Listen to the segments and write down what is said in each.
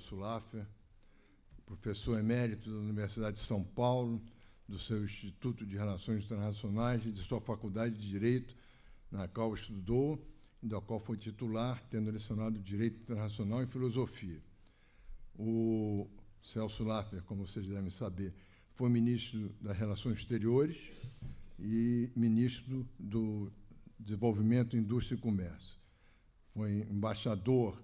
Celso Laffer, professor emérito da Universidade de São Paulo, do seu Instituto de Relações Internacionais e de sua Faculdade de Direito, na qual estudou e da qual foi titular, tendo lecionado Direito Internacional e Filosofia. O Celso Laffer, como vocês devem saber, foi ministro das Relações Exteriores e ministro do Desenvolvimento, Indústria e Comércio. Foi embaixador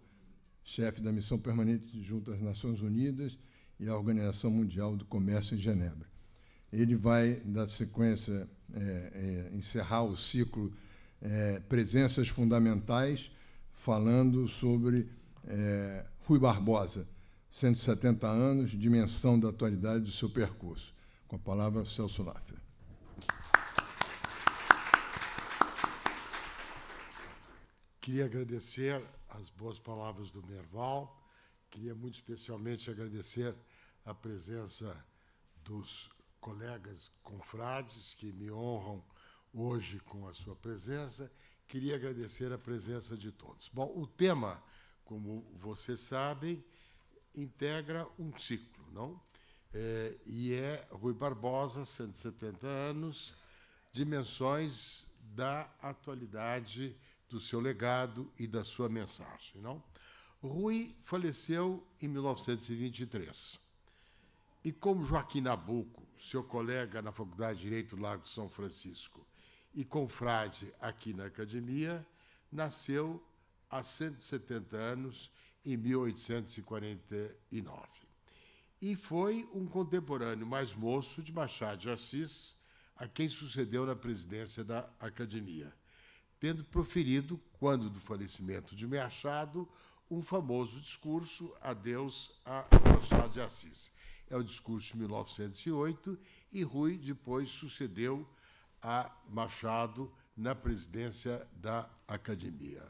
chefe da missão permanente junto às Nações Unidas e à Organização Mundial do Comércio em Genebra. Ele vai da sequência, é, é, encerrar o ciclo é, Presenças Fundamentais, falando sobre é, Rui Barbosa, 170 anos, dimensão da atualidade do seu percurso. Com a palavra, Celso Laffer. Queria agradecer as boas palavras do Nerval. Queria muito especialmente agradecer a presença dos colegas confrades que me honram hoje com a sua presença. Queria agradecer a presença de todos. Bom, o tema, como vocês sabem, integra um ciclo, não? É, e é Rui Barbosa, 170 anos, dimensões da atualidade do seu legado e da sua mensagem. Não? Rui faleceu em 1923. E como Joaquim Nabuco, seu colega na Faculdade de Direito do Largo de São Francisco e confrade aqui na academia, nasceu há 170 anos, em 1849. E foi um contemporâneo mais moço de Machado de Assis, a quem sucedeu na presidência da academia tendo proferido, quando do falecimento de Machado, um famoso discurso Adeus a Machado de Assis. É o discurso de 1908 e Rui depois sucedeu a Machado na presidência da academia.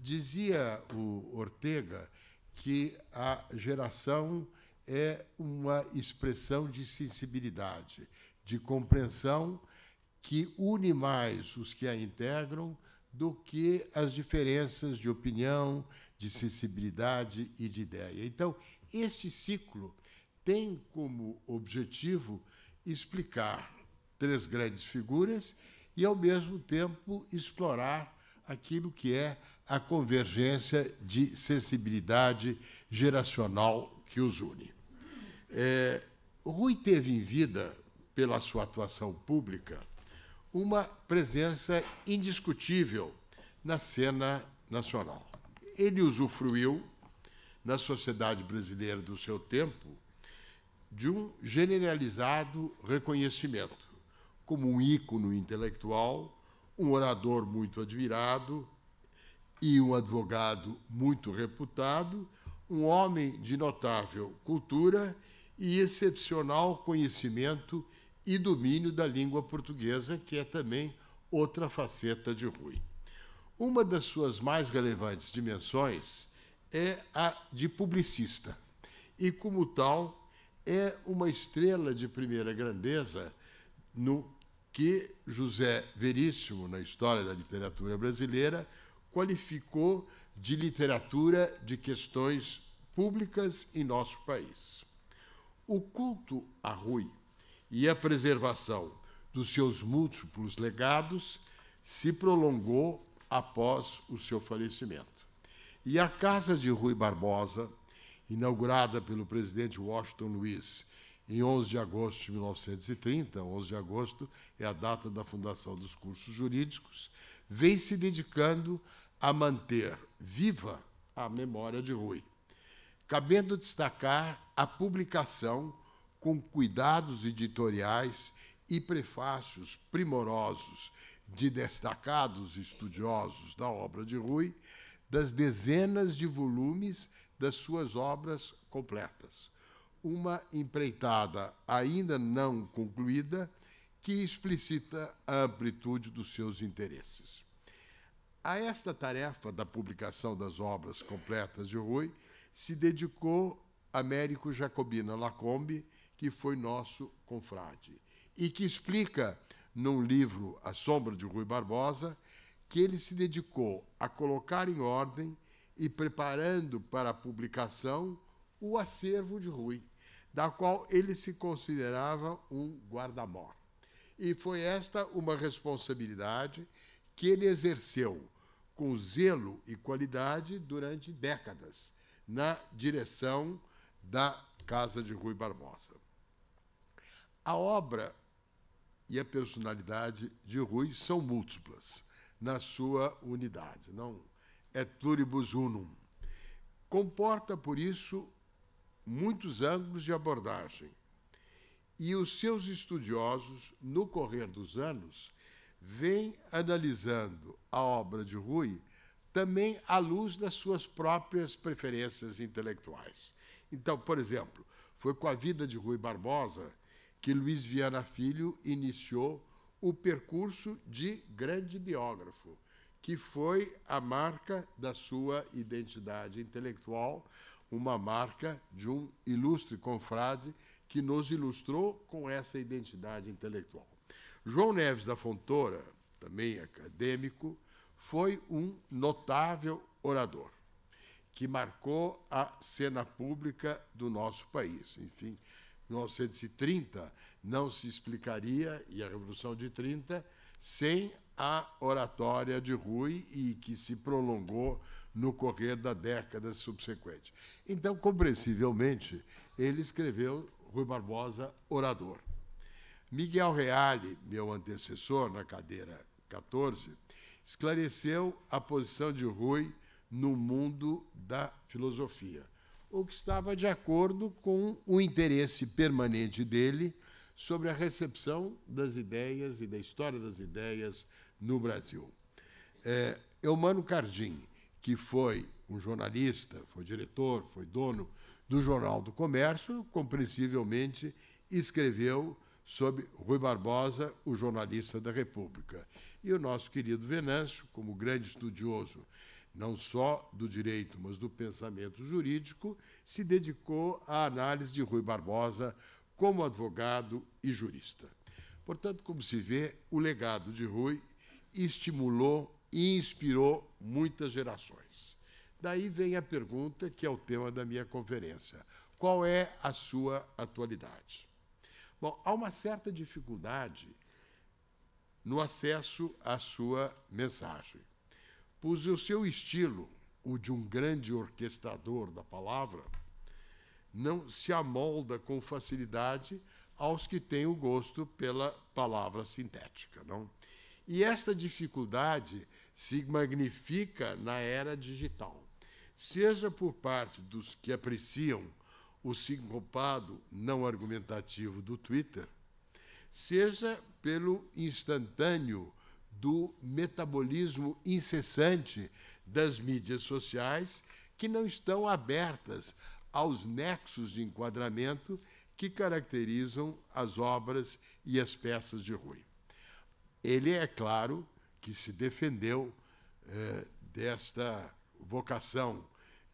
Dizia o Ortega que a geração é uma expressão de sensibilidade, de compreensão que une mais os que a integram do que as diferenças de opinião, de sensibilidade e de ideia. Então, este ciclo tem como objetivo explicar três grandes figuras e, ao mesmo tempo, explorar aquilo que é a convergência de sensibilidade geracional que os une. É, Rui teve em vida, pela sua atuação pública, uma presença indiscutível na cena nacional. Ele usufruiu, na sociedade brasileira do seu tempo, de um generalizado reconhecimento, como um ícone intelectual, um orador muito admirado e um advogado muito reputado, um homem de notável cultura e excepcional conhecimento e domínio da língua portuguesa, que é também outra faceta de Rui. Uma das suas mais relevantes dimensões é a de publicista, e, como tal, é uma estrela de primeira grandeza no que José Veríssimo, na história da literatura brasileira, qualificou de literatura de questões públicas em nosso país. O culto a Rui e a preservação dos seus múltiplos legados se prolongou após o seu falecimento. E a casa de Rui Barbosa, inaugurada pelo presidente Washington Luiz em 11 de agosto de 1930, 11 de agosto é a data da fundação dos cursos jurídicos, vem se dedicando a manter viva a memória de Rui. Cabendo destacar a publicação com cuidados editoriais e prefácios primorosos de destacados estudiosos da obra de Rui, das dezenas de volumes das suas obras completas. Uma empreitada ainda não concluída que explicita a amplitude dos seus interesses. A esta tarefa da publicação das obras completas de Rui se dedicou Américo Jacobina Lacombe, que foi nosso confrade e que explica num livro A Sombra de Rui Barbosa que ele se dedicou a colocar em ordem e preparando para a publicação o acervo de Rui, da qual ele se considerava um guardamor. E foi esta uma responsabilidade que ele exerceu com zelo e qualidade durante décadas na direção da Casa de Rui Barbosa. A obra e a personalidade de Rui são múltiplas na sua unidade, não é pluribus unum. Comporta, por isso, muitos ângulos de abordagem. E os seus estudiosos, no correr dos anos, vêm analisando a obra de Rui também à luz das suas próprias preferências intelectuais. Então, por exemplo, foi com a vida de Rui Barbosa que Luiz Viana Filho iniciou o percurso de grande biógrafo, que foi a marca da sua identidade intelectual, uma marca de um ilustre confrade que nos ilustrou com essa identidade intelectual. João Neves da Fontoura, também acadêmico, foi um notável orador que marcou a cena pública do nosso país. Enfim, 1930 não se explicaria, e a Revolução de 30, sem a oratória de Rui e que se prolongou no correr da década subsequente. Então, compreensivelmente, ele escreveu Rui Barbosa orador. Miguel Reale, meu antecessor na cadeira 14, esclareceu a posição de Rui no mundo da filosofia ou que estava de acordo com o interesse permanente dele sobre a recepção das ideias e da história das ideias no Brasil. É, Eumano Cardim, que foi um jornalista, foi diretor, foi dono do Jornal do Comércio, compreensivelmente escreveu sobre Rui Barbosa, o jornalista da República. E o nosso querido Venâncio, como grande estudioso não só do direito, mas do pensamento jurídico, se dedicou à análise de Rui Barbosa como advogado e jurista. Portanto, como se vê, o legado de Rui estimulou e inspirou muitas gerações. Daí vem a pergunta que é o tema da minha conferência: qual é a sua atualidade? Bom, há uma certa dificuldade no acesso à sua mensagem pois o seu estilo, o de um grande orquestrador da palavra, não se amolda com facilidade aos que têm o gosto pela palavra sintética, não? E esta dificuldade se magnifica na era digital, seja por parte dos que apreciam o sincopado não argumentativo do Twitter, seja pelo instantâneo do metabolismo incessante das mídias sociais que não estão abertas aos nexos de enquadramento que caracterizam as obras e as peças de Rui. Ele é claro que se defendeu eh, desta vocação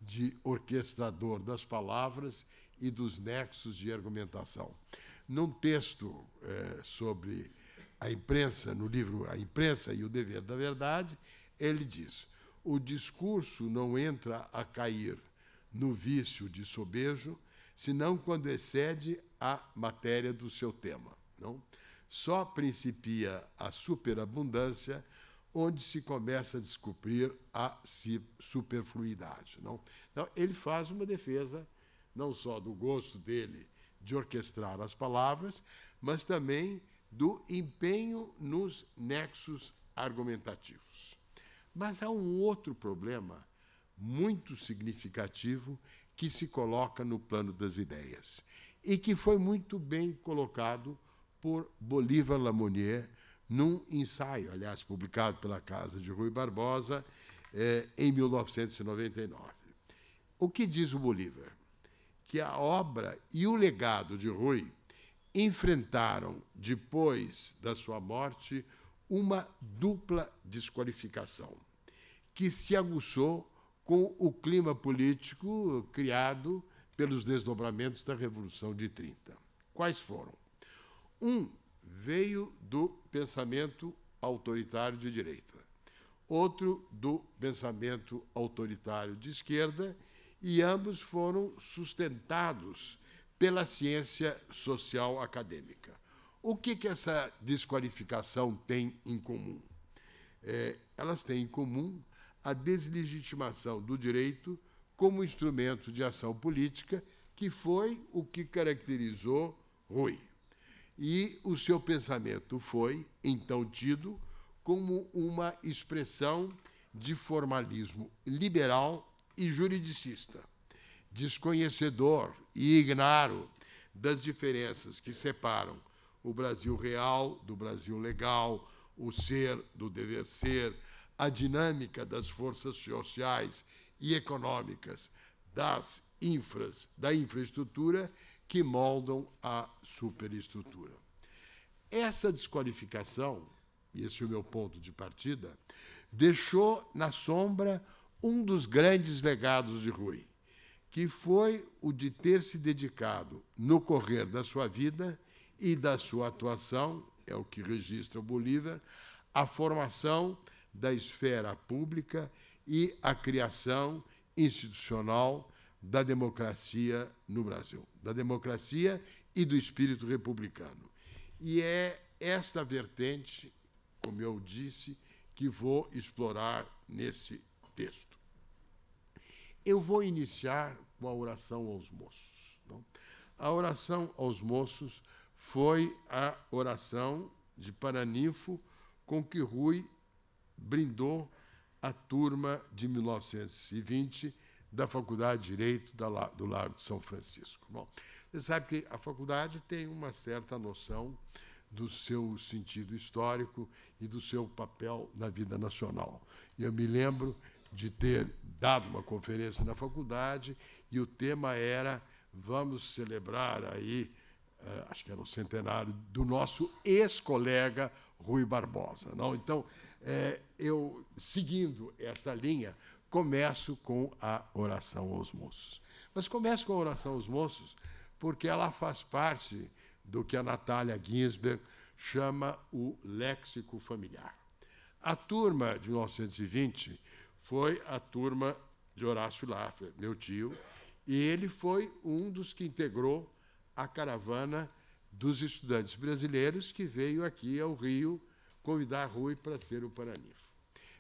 de orquestrador das palavras e dos nexos de argumentação. Num texto eh, sobre a imprensa, no livro A Imprensa e o Dever da Verdade, ele diz: o discurso não entra a cair no vício de sobejo, senão quando excede a matéria do seu tema. Não? Só principia a superabundância onde se começa a descobrir a superfluidade. Não? Então, ele faz uma defesa não só do gosto dele de orquestrar as palavras, mas também do empenho nos nexos argumentativos. Mas há um outro problema muito significativo que se coloca no plano das ideias e que foi muito bem colocado por Bolívar Lamonier num ensaio, aliás, publicado pela Casa de Rui Barbosa eh, em 1999. O que diz o Bolívar? Que a obra e o legado de Rui enfrentaram, depois da sua morte, uma dupla desqualificação, que se aguçou com o clima político criado pelos desdobramentos da Revolução de 30. Quais foram? Um veio do pensamento autoritário de direita, outro do pensamento autoritário de esquerda, e ambos foram sustentados pela ciência social acadêmica. O que, que essa desqualificação tem em comum? É, elas têm em comum a deslegitimação do direito como instrumento de ação política, que foi o que caracterizou Rui. E o seu pensamento foi, então, tido como uma expressão de formalismo liberal e juridicista desconhecedor e ignaro das diferenças que separam o Brasil real do Brasil legal, o ser do dever ser, a dinâmica das forças sociais e econômicas das infras, da infraestrutura que moldam a superestrutura. Essa desqualificação, e esse é o meu ponto de partida, deixou na sombra um dos grandes legados de Rui, que foi o de ter se dedicado, no correr da sua vida e da sua atuação, é o que registra o Bolívar, à formação da esfera pública e à criação institucional da democracia no Brasil, da democracia e do espírito republicano. E é esta vertente, como eu disse, que vou explorar nesse texto. Eu vou iniciar com a oração aos moços. Não? A oração aos moços foi a oração de Paraninfo com que Rui brindou a turma de 1920 da Faculdade de Direito do Largo de São Francisco. Bom, você sabe que a faculdade tem uma certa noção do seu sentido histórico e do seu papel na vida nacional. Eu me lembro de ter dado uma conferência na faculdade e o tema era vamos celebrar aí, eh, acho que era o centenário do nosso ex-colega Rui Barbosa. Não? Então, é, eu, seguindo esta linha, começo com a oração aos moços. Mas começo com a oração aos moços porque ela faz parte do que a Natália Ginsberg chama o léxico familiar. A turma de 1920 foi a turma de Horácio Laffer, meu tio, e ele foi um dos que integrou a caravana dos estudantes brasileiros que veio aqui ao Rio convidar Rui para ser o Paranifo.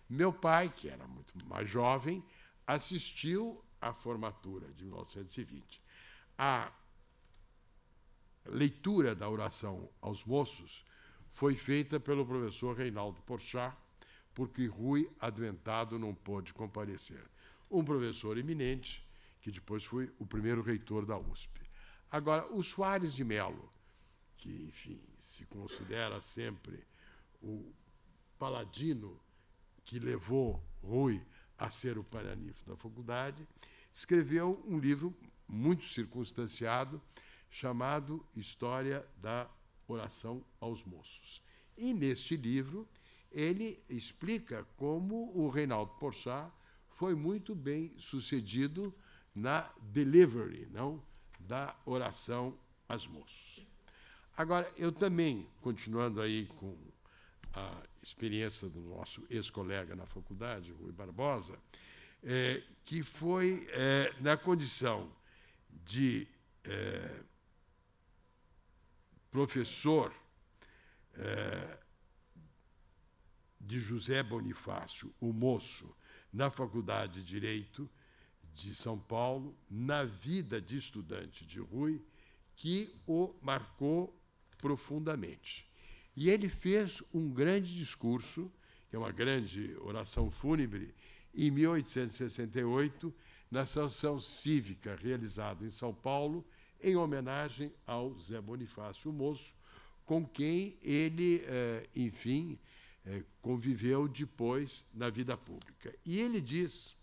Meu pai, que era muito mais jovem, assistiu à formatura de 1920. A leitura da oração aos moços foi feita pelo professor Reinaldo Porchat, porque Rui, Adventado não pôde comparecer. Um professor eminente, que depois foi o primeiro reitor da USP. Agora, o Soares de Melo, que, enfim, se considera sempre o paladino que levou Rui a ser o paranifo da faculdade, escreveu um livro muito circunstanciado chamado História da Oração aos Moços. E neste livro ele explica como o Reinaldo Porchat foi muito bem sucedido na delivery, não da oração às moças. Agora, eu também, continuando aí com a experiência do nosso ex-colega na faculdade, Rui Barbosa, é, que foi é, na condição de é, professor é, de José Bonifácio, o moço, na Faculdade de Direito de São Paulo, na vida de estudante de Rui, que o marcou profundamente. E ele fez um grande discurso, que é uma grande oração fúnebre, em 1868, na sanção cívica realizada em São Paulo, em homenagem ao Zé Bonifácio Moço, com quem ele, eh, enfim, é, conviveu depois na vida pública. E ele diz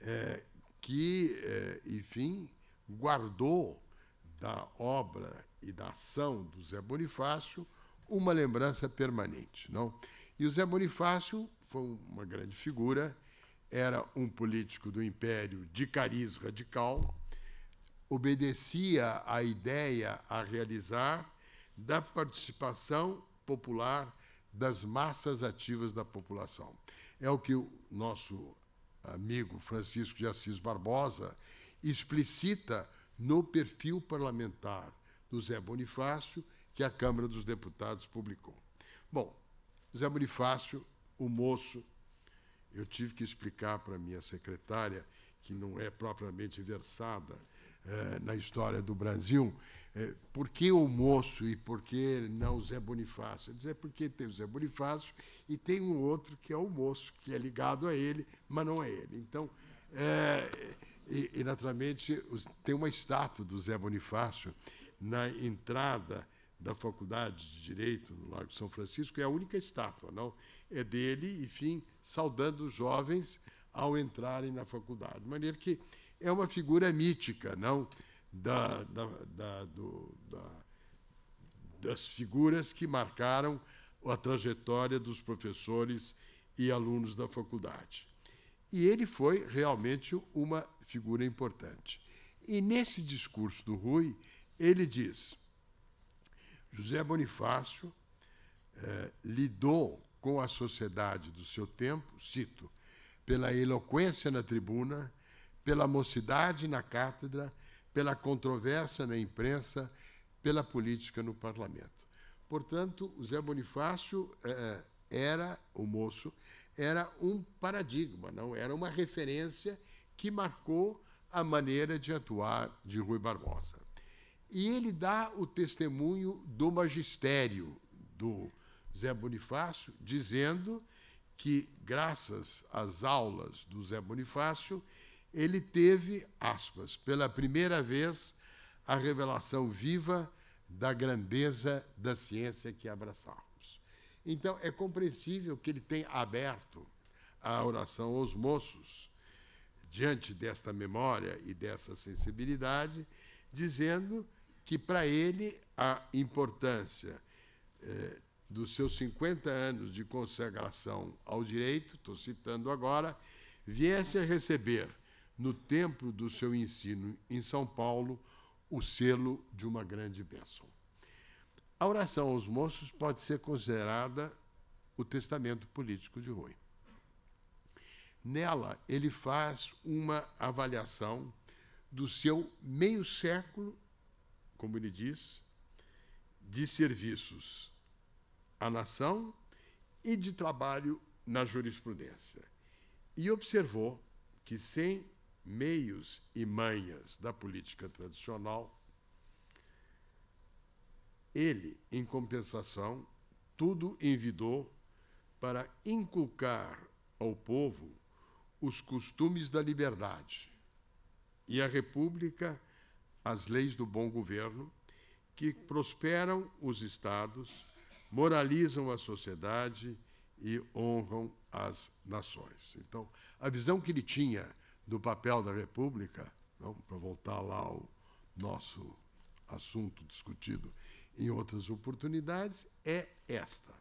é, que, é, enfim, guardou da obra e da ação do Zé Bonifácio uma lembrança permanente. não? E o Zé Bonifácio foi uma grande figura, era um político do Império de cariz radical, obedecia à ideia a realizar da participação popular das massas ativas da população. É o que o nosso amigo Francisco de Assis Barbosa explicita no perfil parlamentar do Zé Bonifácio, que a Câmara dos Deputados publicou. Bom, Zé Bonifácio, o moço, eu tive que explicar para minha secretária, que não é propriamente versada eh, na história do Brasil, é, por que o moço e por que não o Zé Bonifácio? Ele diz, é porque tem o Zé Bonifácio e tem um outro que é o moço, que é ligado a ele, mas não é ele. Então, é, e, e, naturalmente, os, tem uma estátua do Zé Bonifácio na entrada da Faculdade de Direito no Largo de São Francisco, é a única estátua, não? É dele, enfim, saudando os jovens ao entrarem na faculdade. De maneira que é uma figura mítica, não? da, da, da, do, das figuras que marcaram a trajetória dos professores e alunos da faculdade. E ele foi realmente uma figura importante. E nesse discurso do Rui, ele diz: José Bonifácio eh, lidou com a sociedade do seu tempo, cito, pela eloquência na tribuna, pela mocidade na cátedra pela controvérsia na imprensa, pela política no parlamento. Portanto, o Zé Bonifácio eh, era, o moço, era um paradigma, não era uma referência que marcou a maneira de atuar de Rui Barbosa. E ele dá o testemunho do magistério do Zé Bonifácio, dizendo que, graças às aulas do Zé Bonifácio, ele teve, aspas, pela primeira vez, a revelação viva da grandeza da ciência que abraçávamos. Então, é compreensível que ele tenha aberto a oração aos moços, diante desta memória e dessa sensibilidade, dizendo que, para ele, a importância eh, dos seus 50 anos de consagração ao direito, estou citando agora, viesse a receber no templo do seu ensino em São Paulo, o selo de uma grande bênção. A oração aos moços pode ser considerada o testamento político de Rui. Nela, ele faz uma avaliação do seu meio século, como ele diz, de serviços à nação e de trabalho na jurisprudência. E observou que, sem meios e manhas da política tradicional, ele, em compensação, tudo envidou para inculcar ao povo os costumes da liberdade e à República as leis do bom governo, que prosperam os Estados, moralizam a sociedade e honram as nações. Então, a visão que ele tinha do papel da República, para voltar lá ao nosso assunto discutido em outras oportunidades, é esta.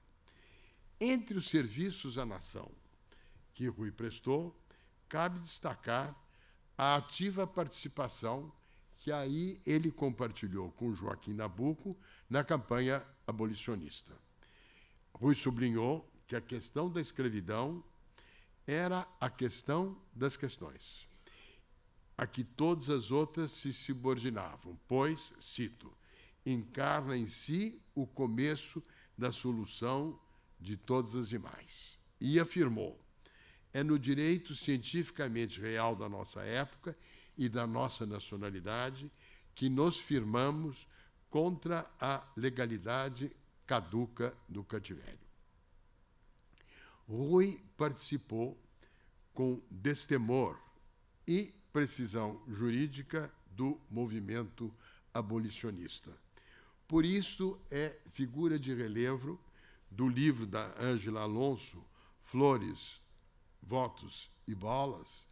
Entre os serviços à nação que Rui prestou, cabe destacar a ativa participação que aí ele compartilhou com Joaquim Nabuco na campanha abolicionista. Rui sublinhou que a questão da escravidão era a questão das questões, a que todas as outras se subordinavam, pois, cito, encarna em si o começo da solução de todas as demais. E afirmou: é no direito cientificamente real da nossa época e da nossa nacionalidade que nos firmamos contra a legalidade caduca do cativeiro. Rui participou com destemor e precisão jurídica do movimento abolicionista. Por isso é figura de relevo do livro da Ângela Alonso, Flores, Votos e Bolas,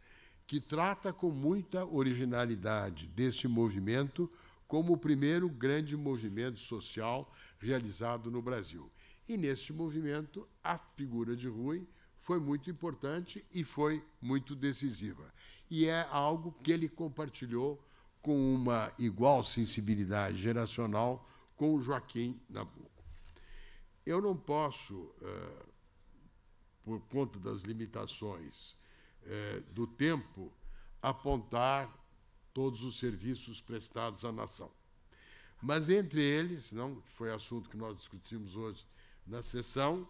que trata com muita originalidade desse movimento como o primeiro grande movimento social realizado no Brasil. E neste movimento, a figura de Rui foi muito importante e foi muito decisiva. E é algo que ele compartilhou com uma igual sensibilidade geracional com Joaquim Nabuco. Eu não posso, eh, por conta das limitações eh, do tempo, apontar todos os serviços prestados à nação. Mas entre eles, não, que foi assunto que nós discutimos hoje na sessão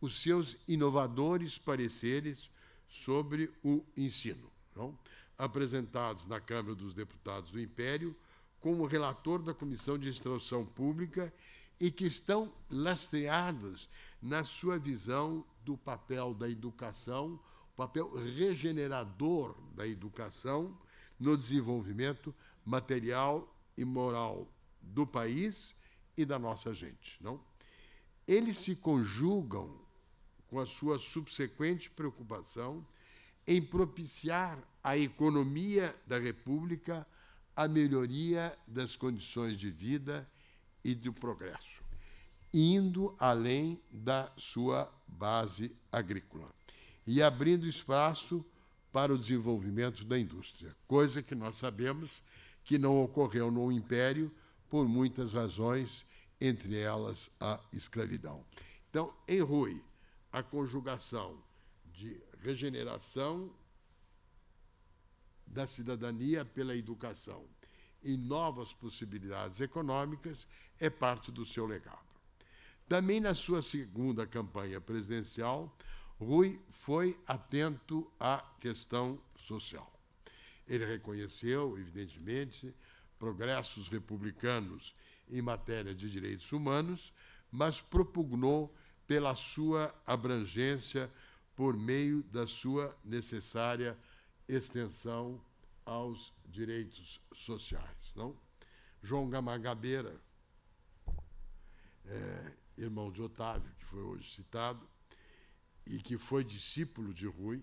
os seus inovadores pareceres sobre o ensino, não? apresentados na Câmara dos Deputados do Império como relator da Comissão de Instrução Pública e que estão lastreados na sua visão do papel da educação, o papel regenerador da educação no desenvolvimento material e moral do país e da nossa gente, não? eles se conjugam com a sua subsequente preocupação em propiciar à economia da República a melhoria das condições de vida e do progresso, indo além da sua base agrícola e abrindo espaço para o desenvolvimento da indústria, coisa que nós sabemos que não ocorreu no Império por muitas razões entre elas a escravidão. Então, em Rui, a conjugação de regeneração da cidadania pela educação e novas possibilidades econômicas é parte do seu legado. Também na sua segunda campanha presidencial, Rui foi atento à questão social. Ele reconheceu, evidentemente, progressos republicanos em matéria de direitos humanos, mas propugnou pela sua abrangência por meio da sua necessária extensão aos direitos sociais. Não? João Gamagabeira, é, irmão de Otávio, que foi hoje citado, e que foi discípulo de Rui,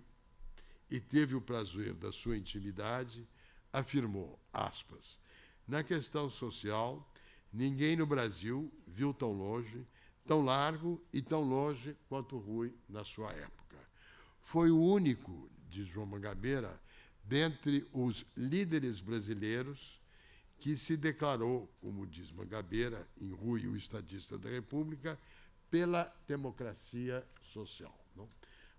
e teve o prazer da sua intimidade, afirmou, aspas, na questão social, Ninguém no Brasil viu tão longe, tão largo e tão longe quanto Rui na sua época. Foi o único, diz João Mangabeira, dentre os líderes brasileiros que se declarou, como diz Mangabeira, em Rui, o estadista da República, pela democracia social. Não?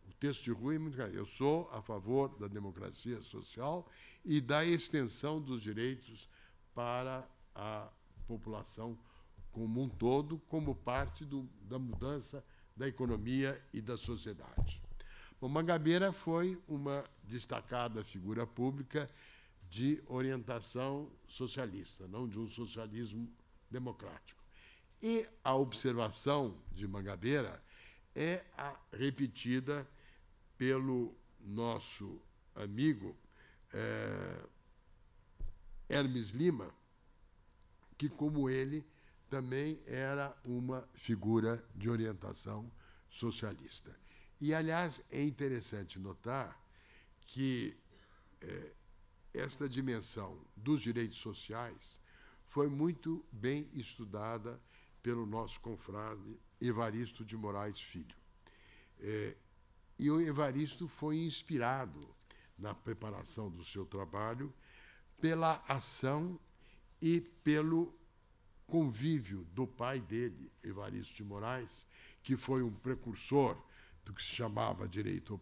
O texto de Rui é muito claro. Eu sou a favor da democracia social e da extensão dos direitos para a população como um todo, como parte do, da mudança da economia e da sociedade. O Mangabeira foi uma destacada figura pública de orientação socialista, não de um socialismo democrático. E a observação de Mangabeira é a repetida pelo nosso amigo é, Hermes Lima, que, como ele, também era uma figura de orientação socialista. E, aliás, é interessante notar que eh, esta dimensão dos direitos sociais foi muito bem estudada pelo nosso confrade Evaristo de Moraes Filho. Eh, e o Evaristo foi inspirado na preparação do seu trabalho pela ação e pelo convívio do pai dele, Evaristo de Moraes, que foi um precursor do que se chamava direito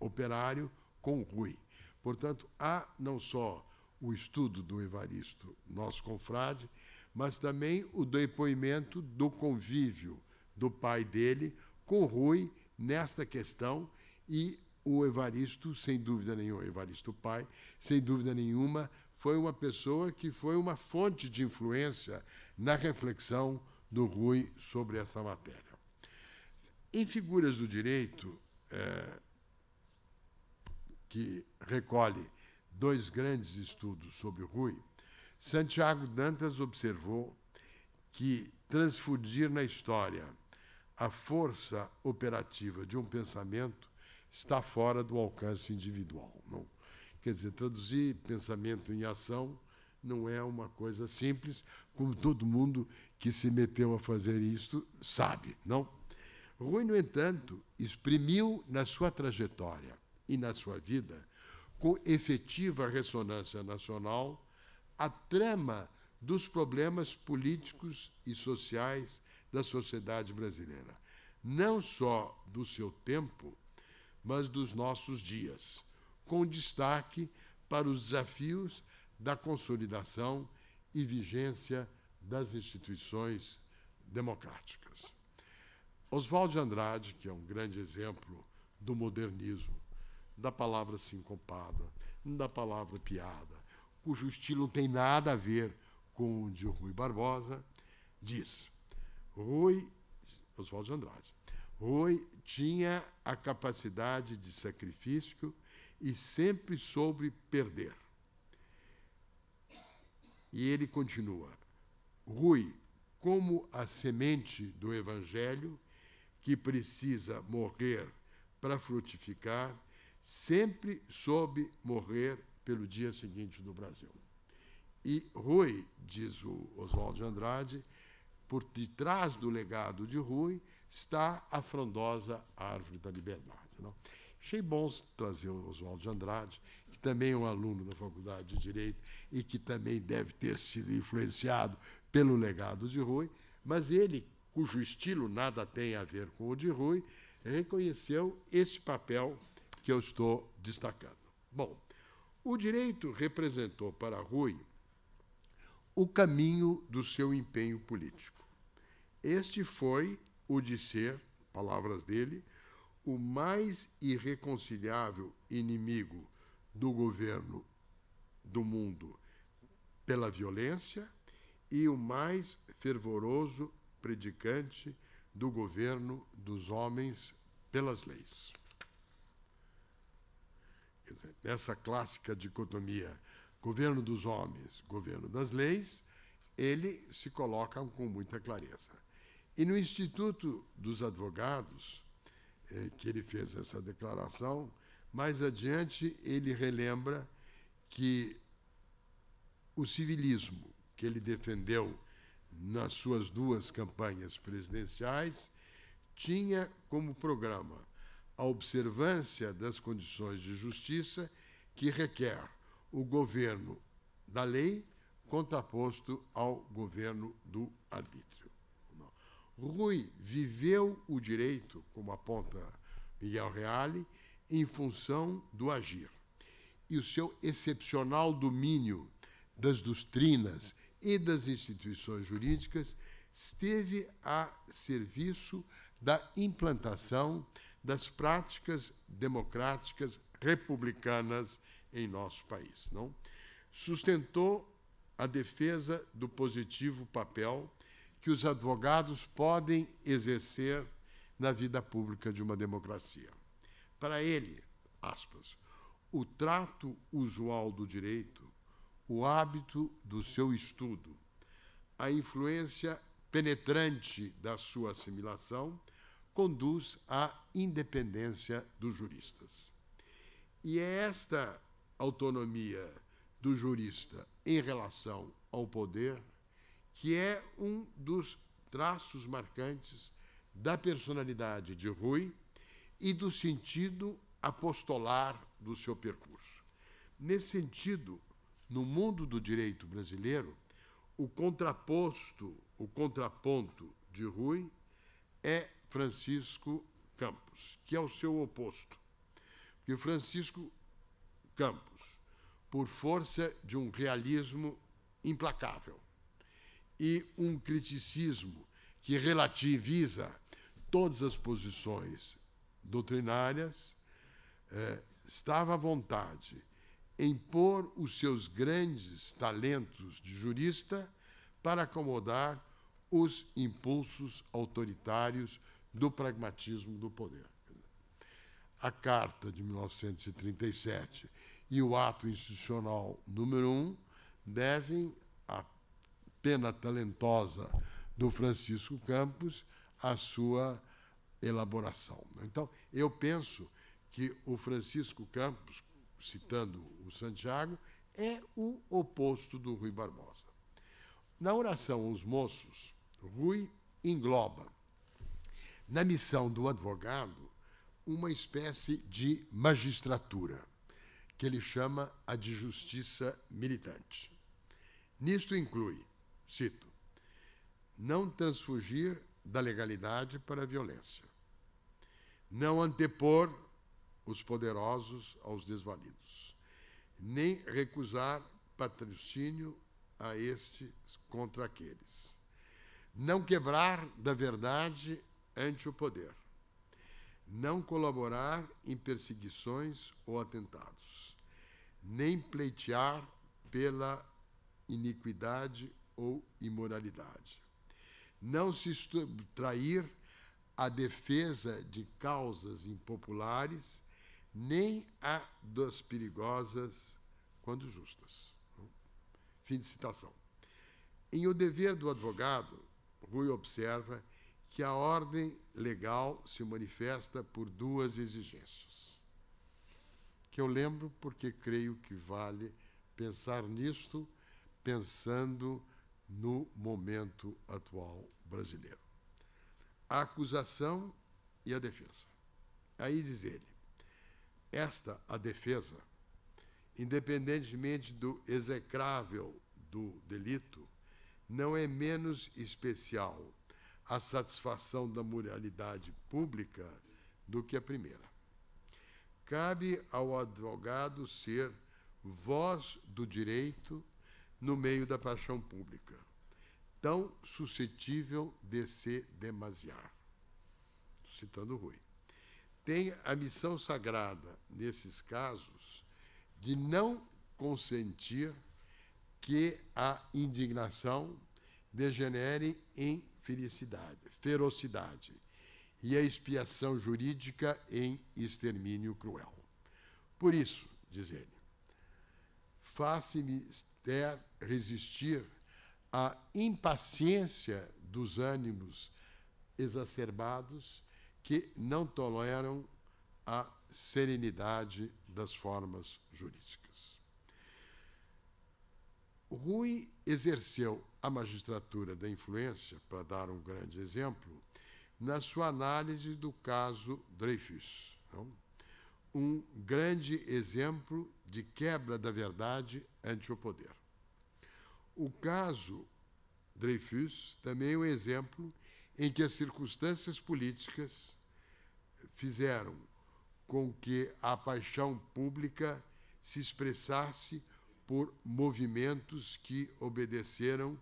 operário com Rui. Portanto, há não só o estudo do Evaristo, nosso confrade, mas também o depoimento do convívio do pai dele com Rui nesta questão e o Evaristo, sem dúvida nenhuma, Evaristo pai, sem dúvida nenhuma, foi uma pessoa que foi uma fonte de influência na reflexão do Rui sobre essa matéria. Em figuras do direito, é, que recolhe dois grandes estudos sobre o Rui, Santiago Dantas observou que transfundir na história a força operativa de um pensamento está fora do alcance individual. Não Quer dizer, traduzir pensamento em ação não é uma coisa simples, como todo mundo que se meteu a fazer isto sabe, não? Rui, no entanto, exprimiu na sua trajetória e na sua vida, com efetiva ressonância nacional, a trama dos problemas políticos e sociais da sociedade brasileira, não só do seu tempo, mas dos nossos dias com destaque para os desafios da consolidação e vigência das instituições democráticas. Oswald de Andrade, que é um grande exemplo do modernismo, da palavra sincopada, da palavra piada, cujo estilo não tem nada a ver com o de Rui Barbosa, diz: Rui, Oswald de Andrade, Rui tinha a capacidade de sacrifício e sempre soube perder. E ele continua: Rui, como a semente do Evangelho, que precisa morrer para frutificar, sempre soube morrer pelo dia seguinte do Brasil. E Rui, diz o Oswaldo de Andrade, por detrás do legado de Rui está a frondosa árvore da liberdade. Não? Achei bom trazer o Oswaldo de Andrade, que também é um aluno da Faculdade de Direito e que também deve ter sido influenciado pelo legado de Rui, mas ele, cujo estilo nada tem a ver com o de Rui, reconheceu esse papel que eu estou destacando. Bom, o direito representou para Rui o caminho do seu empenho político. Este foi o de ser, palavras dele, o mais irreconciliável inimigo do governo do mundo pela violência e o mais fervoroso predicante do governo dos homens pelas leis. Quer dizer, nessa clássica dicotomia governo dos homens, governo das leis, ele se coloca com muita clareza. E no Instituto dos Advogados, eh, que ele fez essa declaração. Mais adiante, ele relembra que o civilismo que ele defendeu nas suas duas campanhas presidenciais tinha como programa a observância das condições de justiça que requer o governo da lei contraposto ao governo do arbítrio. Rui viveu o direito, como aponta Miguel Reale, em função do agir. E o seu excepcional domínio das doutrinas e das instituições jurídicas esteve a serviço da implantação das práticas democráticas republicanas em nosso país, não? Sustentou a defesa do positivo papel que os advogados podem exercer na vida pública de uma democracia. Para ele, aspas, o trato usual do direito, o hábito do seu estudo, a influência penetrante da sua assimilação conduz à independência dos juristas. E é esta autonomia do jurista em relação ao poder que é um dos traços marcantes da personalidade de Rui e do sentido apostolar do seu percurso. Nesse sentido, no mundo do direito brasileiro, o contraposto, o contraponto de Rui é Francisco Campos, que é o seu oposto. Porque Francisco Campos, por força de um realismo implacável, e um criticismo que relativiza todas as posições doutrinárias, é, estava à vontade em pôr os seus grandes talentos de jurista para acomodar os impulsos autoritários do pragmatismo do poder. A Carta de 1937 e o Ato Institucional número 1 devem pena talentosa do Francisco Campos a sua elaboração. Né? Então, eu penso que o Francisco Campos, citando o Santiago, é o oposto do Rui Barbosa. Na oração os moços, Rui engloba, na missão do advogado, uma espécie de magistratura, que ele chama a de justiça militante. Nisto inclui Cito: Não transfugir da legalidade para a violência. Não antepor os poderosos aos desvalidos. Nem recusar patrocínio a estes contra aqueles. Não quebrar da verdade ante o poder. Não colaborar em perseguições ou atentados. Nem pleitear pela iniquidade ou imoralidade. Não se trair a defesa de causas impopulares, nem a das perigosas, quando justas. Fim de citação. Em O Dever do Advogado, Rui observa que a ordem legal se manifesta por duas exigências, que eu lembro porque creio que vale pensar nisto, pensando no momento atual brasileiro. A acusação e a defesa. Aí diz ele: esta, a defesa, independentemente do execrável do delito, não é menos especial a satisfação da moralidade pública do que a primeira. Cabe ao advogado ser voz do direito no meio da paixão pública, tão suscetível de se demasiar. Citando Rui. Tem a missão sagrada, nesses casos, de não consentir que a indignação degenere em felicidade, ferocidade e a expiação jurídica em extermínio cruel. Por isso, diz ele, faça-me ter resistir a impaciência dos ânimos exacerbados que não toleram a serenidade das formas jurídicas. Rui exerceu a magistratura da influência, para dar um grande exemplo, na sua análise do caso Dreyfus. Não? Um grande exemplo de quebra da verdade ante o poder. O caso Dreyfus também é um exemplo em que as circunstâncias políticas fizeram com que a paixão pública se expressasse por movimentos que obedeceram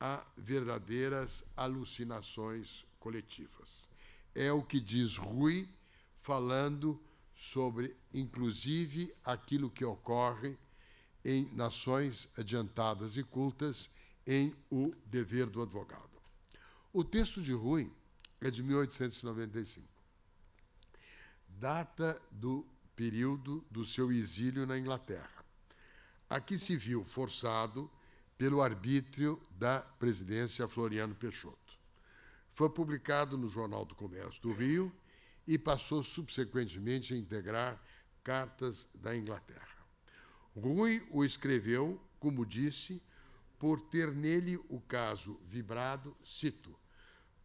a verdadeiras alucinações coletivas. É o que diz Rui falando sobre, inclusive, aquilo que ocorre em nações adiantadas e cultas em O Dever do Advogado. O texto de Rui é de 1895, data do período do seu exílio na Inglaterra. Aqui se viu forçado pelo arbítrio da presidência Floriano Peixoto. Foi publicado no Jornal do Comércio do Rio e passou subsequentemente a integrar Cartas da Inglaterra. Rui o escreveu, como disse, por ter nele o caso vibrado, cito,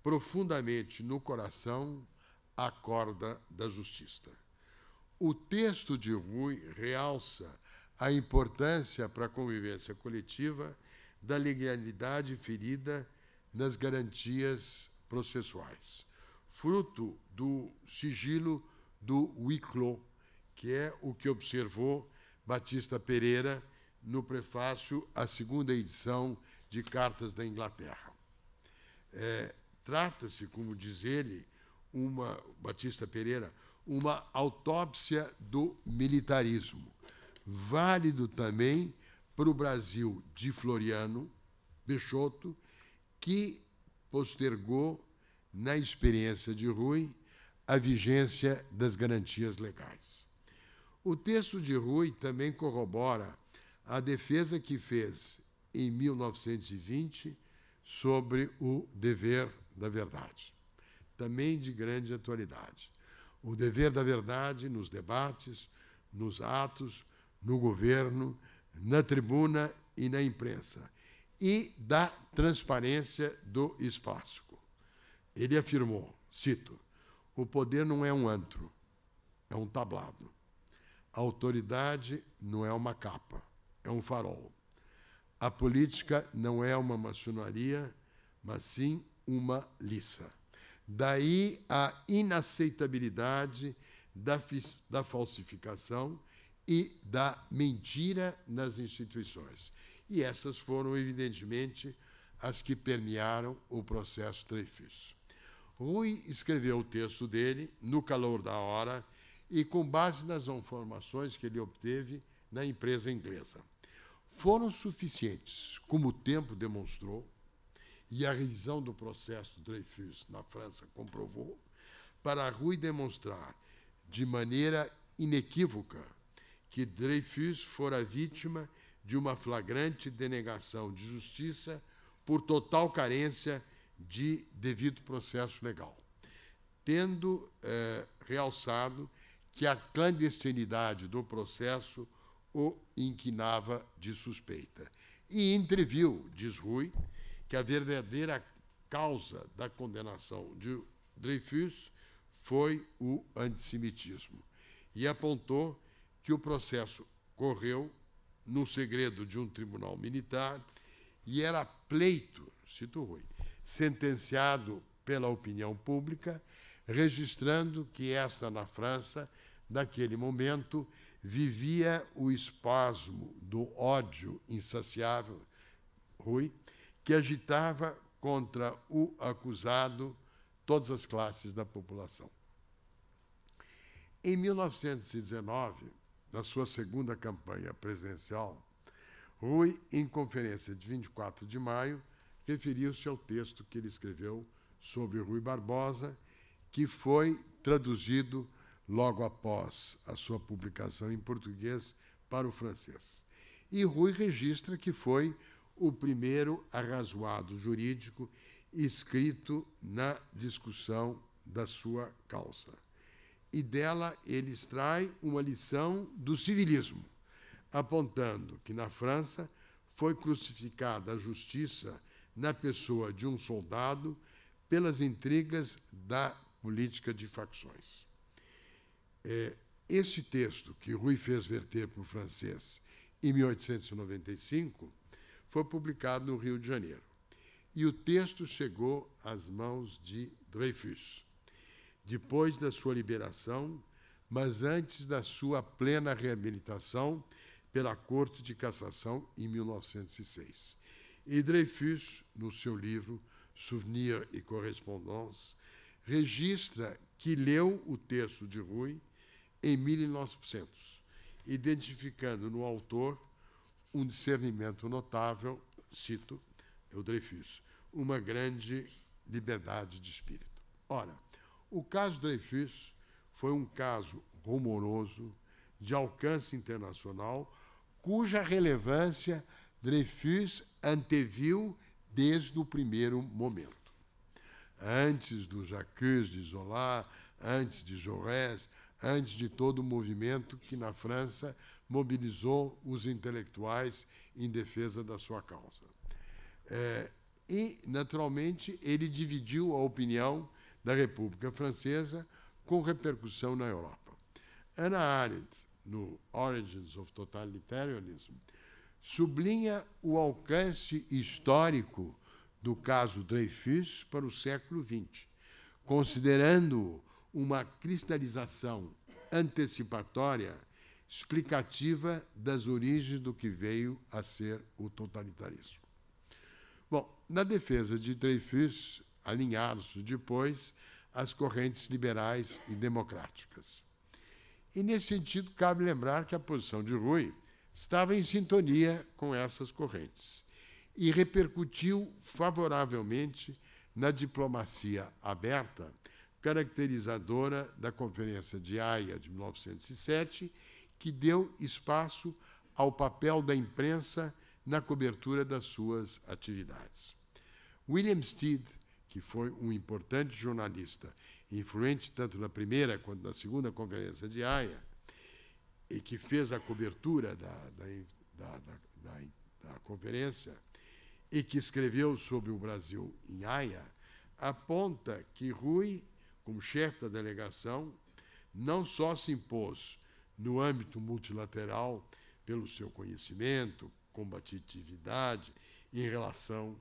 profundamente no coração a corda da justiça. O texto de Rui realça a importância para a convivência coletiva da legalidade ferida nas garantias processuais, fruto do sigilo do Wicklot, que é o que observou Batista Pereira no prefácio à segunda edição de Cartas da Inglaterra. É, Trata-se, como diz ele, uma Batista Pereira, uma autópsia do militarismo, válido também para o Brasil de Floriano Peixoto, que postergou na experiência de Rui a vigência das garantias legais. O texto de Rui também corrobora a defesa que fez em 1920 sobre o dever da verdade, também de grande atualidade. O dever da verdade nos debates, nos atos, no governo, na tribuna e na imprensa, e da transparência do espaço. Ele afirmou, cito, o poder não é um antro, é um tablado. A autoridade não é uma capa, é um farol. A política não é uma maçonaria, mas sim uma liça. Daí a inaceitabilidade da, da falsificação e da mentira nas instituições. E essas foram, evidentemente, as que permearam o processo Dreyfus. Rui escreveu o texto dele no calor da hora e com base nas informações que ele obteve na empresa inglesa. Foram suficientes, como o tempo demonstrou e a revisão do processo Dreyfus na França comprovou, para Rui demonstrar de maneira inequívoca que Dreyfus fora vítima de uma flagrante denegação de justiça por total carência de devido processo legal, tendo eh, realçado que a clandestinidade do processo o inquinava de suspeita. E entreviu, diz Rui, que a verdadeira causa da condenação de Dreyfus foi o antissemitismo. E apontou que o processo correu no segredo de um tribunal militar e era pleito, cito Rui, sentenciado pela opinião pública, registrando que essa na França naquele momento, vivia o espasmo do ódio insaciável, Rui, que agitava contra o acusado todas as classes da população. Em 1919, na sua segunda campanha presidencial, Rui, em conferência de 24 de maio, referiu-se ao texto que ele escreveu sobre Rui Barbosa, que foi traduzido logo após a sua publicação em português para o francês. E Rui registra que foi o primeiro arrazoado jurídico escrito na discussão da sua causa. E dela ele extrai uma lição do civilismo, apontando que na França foi crucificada a justiça na pessoa de um soldado pelas intrigas da política de facções. É, este texto que Rui fez verter para o francês em 1895 foi publicado no Rio de Janeiro. E o texto chegou às mãos de Dreyfus, depois da sua liberação, mas antes da sua plena reabilitação pela Corte de Cassação em 1906. E Dreyfus, no seu livro Souvenir e Correspondance, registra que leu o texto de Rui em 1900, identificando no autor um discernimento notável, cito, eu Dreyfus, uma grande liberdade de espírito. Ora, o caso Dreyfus foi um caso rumoroso, de alcance internacional, cuja relevância Dreyfus anteviu desde o primeiro momento. Antes do Jacques de Zola, antes de Jaurès, antes de todo o movimento que na França mobilizou os intelectuais em defesa da sua causa. É, e, naturalmente, ele dividiu a opinião da República Francesa com repercussão na Europa. Ana Arendt, no Origins of Totalitarianism, sublinha o alcance histórico do caso Dreyfus para o século XX, considerando-o uma cristalização antecipatória explicativa das origens do que veio a ser o totalitarismo. Bom, na defesa de Dreyfus, alinharam-se depois as correntes liberais e democráticas. E, nesse sentido, cabe lembrar que a posição de Rui estava em sintonia com essas correntes e repercutiu favoravelmente na diplomacia aberta caracterizadora da Conferência de Haia de 1907, que deu espaço ao papel da imprensa na cobertura das suas atividades. William Stead, que foi um importante jornalista, influente tanto na primeira quanto na segunda Conferência de Haia, e que fez a cobertura da, da, da, da conferência, e que escreveu sobre o Brasil em Haia, aponta que Rui como chefe da delegação, não só se impôs no âmbito multilateral pelo seu conhecimento, combatividade em relação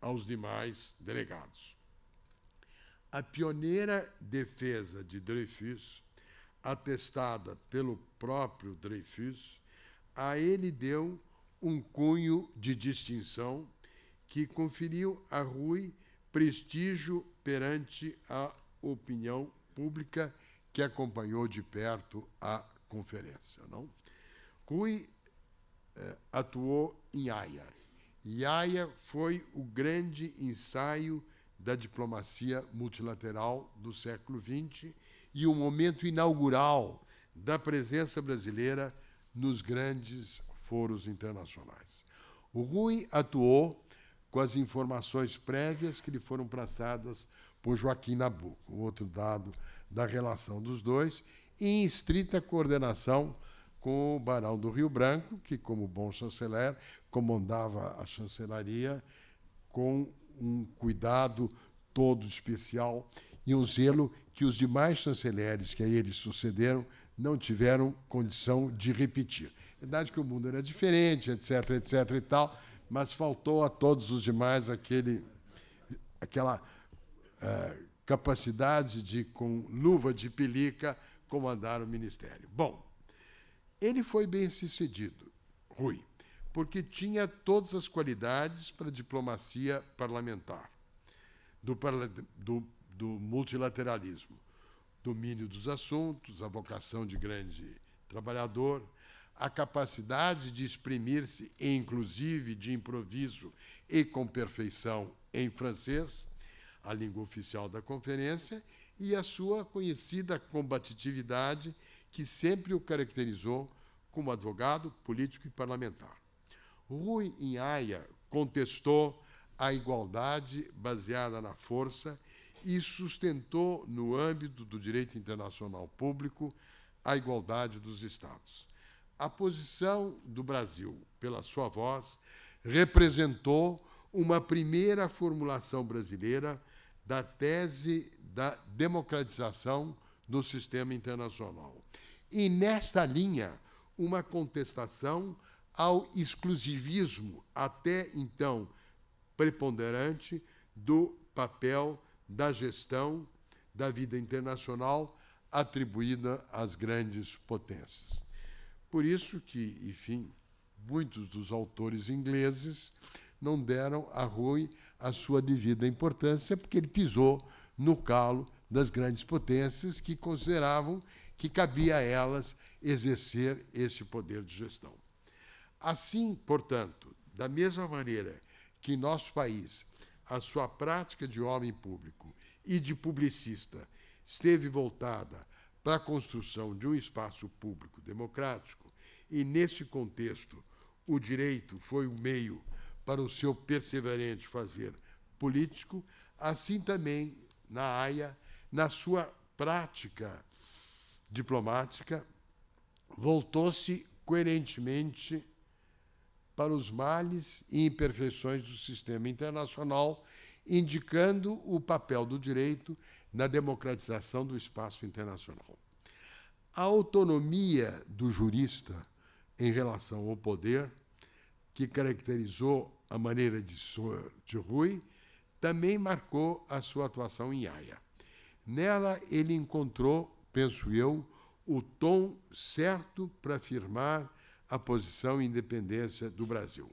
aos demais delegados. A pioneira defesa de Dreyfus, atestada pelo próprio Dreyfus, a ele deu um cunho de distinção que conferiu a Rui prestígio perante a opinião pública que acompanhou de perto a conferência. Não? Rui eh, atuou em Haia. E Haia foi o grande ensaio da diplomacia multilateral do século XX e o momento inaugural da presença brasileira nos grandes foros internacionais. O Rui atuou com as informações prévias que lhe foram passadas por Joaquim Nabuco. O outro dado da relação dos dois, em estrita coordenação com o Barão do Rio Branco, que, como bom chanceler, comandava a chancelaria com um cuidado todo especial e um zelo que os demais chanceleres que a ele sucederam não tiveram condição de repetir. É Verdade que o mundo era diferente, etc, etc e tal, mas faltou a todos os demais aquele, aquela é, capacidade de, com luva de pelica, comandar o ministério. Bom, ele foi bem sucedido, Rui, porque tinha todas as qualidades para a diplomacia parlamentar, do, do, do multilateralismo, domínio dos assuntos, a vocação de grande trabalhador, a capacidade de exprimir-se, inclusive de improviso e com perfeição, em francês a língua oficial da conferência e a sua conhecida combatividade, que sempre o caracterizou como advogado, político e parlamentar. Rui Inhaia contestou a igualdade baseada na força e sustentou, no âmbito do direito internacional público, a igualdade dos Estados. A posição do Brasil, pela sua voz, representou uma primeira formulação brasileira da tese da democratização do sistema internacional. E, nesta linha, uma contestação ao exclusivismo, até então preponderante, do papel da gestão da vida internacional atribuída às grandes potências. Por isso que, enfim, muitos dos autores ingleses não deram a Rui a sua devida importância, porque ele pisou no calo das grandes potências que consideravam que cabia a elas exercer esse poder de gestão. Assim, portanto, da mesma maneira que em nosso país a sua prática de homem público e de publicista esteve voltada para a construção de um espaço público democrático, e nesse contexto o direito foi o um meio para o seu perseverante fazer político, assim também na AIA, na sua prática diplomática, voltou-se coerentemente para os males e imperfeições do sistema internacional, indicando o papel do direito na democratização do espaço internacional. A autonomia do jurista em relação ao poder que caracterizou a maneira de, sua, de Rui, também marcou a sua atuação em Aia. Nela ele encontrou, penso eu, o tom certo para afirmar a posição e independência do Brasil,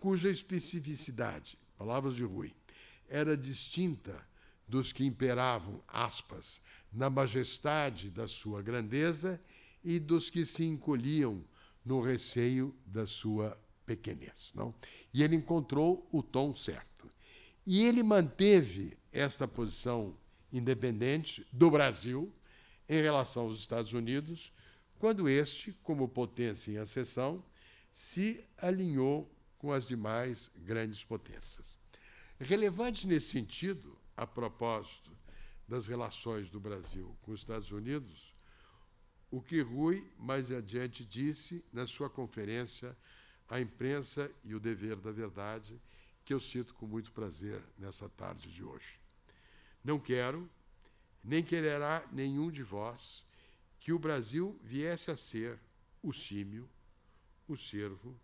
cuja especificidade, palavras de Rui, era distinta dos que imperavam, aspas, na majestade da sua grandeza e dos que se encolhiam no receio da sua pequenez. Não? E ele encontrou o tom certo. E ele manteve esta posição independente do Brasil em relação aos Estados Unidos, quando este, como potência em acessão, se alinhou com as demais grandes potências. Relevante nesse sentido, a propósito das relações do Brasil com os Estados Unidos, o que Rui mais adiante disse na sua conferência a imprensa e o dever da verdade, que eu cito com muito prazer nessa tarde de hoje. Não quero, nem quererá nenhum de vós, que o Brasil viesse a ser o símio, o servo